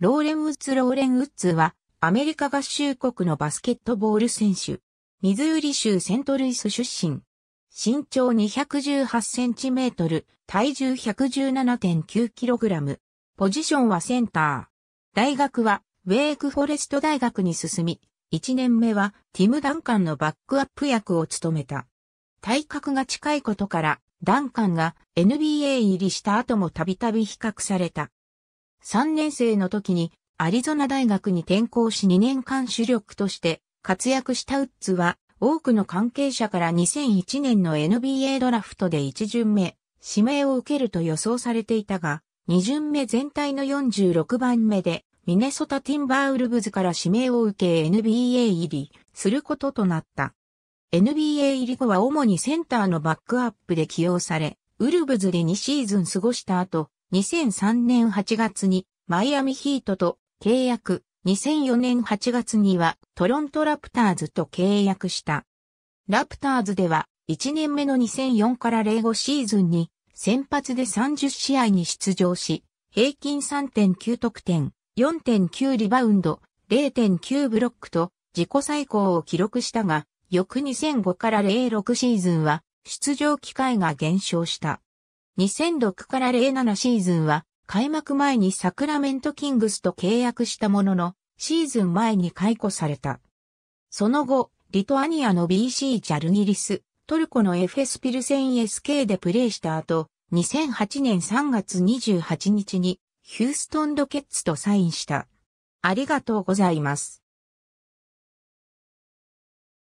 ローレン・ウッズ・ローレン・ウッズは、アメリカ合衆国のバスケットボール選手。ミズーリ州セントルイス出身。身長218センチメートル、体重117.9キログラム。ポジションはセンター。大学は、ウェイクフォレスト大学に進み、1年目は、ティム・ダンカンのバックアップ役を務めた。体格が近いことから、ダンカンが NBA 入りした後もたびたび比較された。3年生の時にアリゾナ大学に転校し2年間主力として活躍したウッズは多くの関係者から2001年の NBA ドラフトで1巡目指名を受けると予想されていたが2巡目全体の46番目でミネソタティンバーウルブズから指名を受け NBA 入りすることとなった。NBA 入り後は主にセンターのバックアップで起用され、ウルブズで2シーズン過ごした後、2003年8月にマイアミヒートと契約、2004年8月にはトロントラプターズと契約した。ラプターズでは1年目の2004から05シーズンに先発で30試合に出場し、平均3.9得点、4.9リバウンド、0.9ブロックと自己最高を記録したが、翌2005から06シーズンは出場機会が減少した。2006から07シーズンは開幕前にサクラメントキングスと契約したものの、シーズン前に解雇された。その後、リトアニアの BC ジャルギリス、トルコの FS ピルセン SK でプレーした後、2008年3月28日にヒューストンロケッツとサインした。ありがとうございます。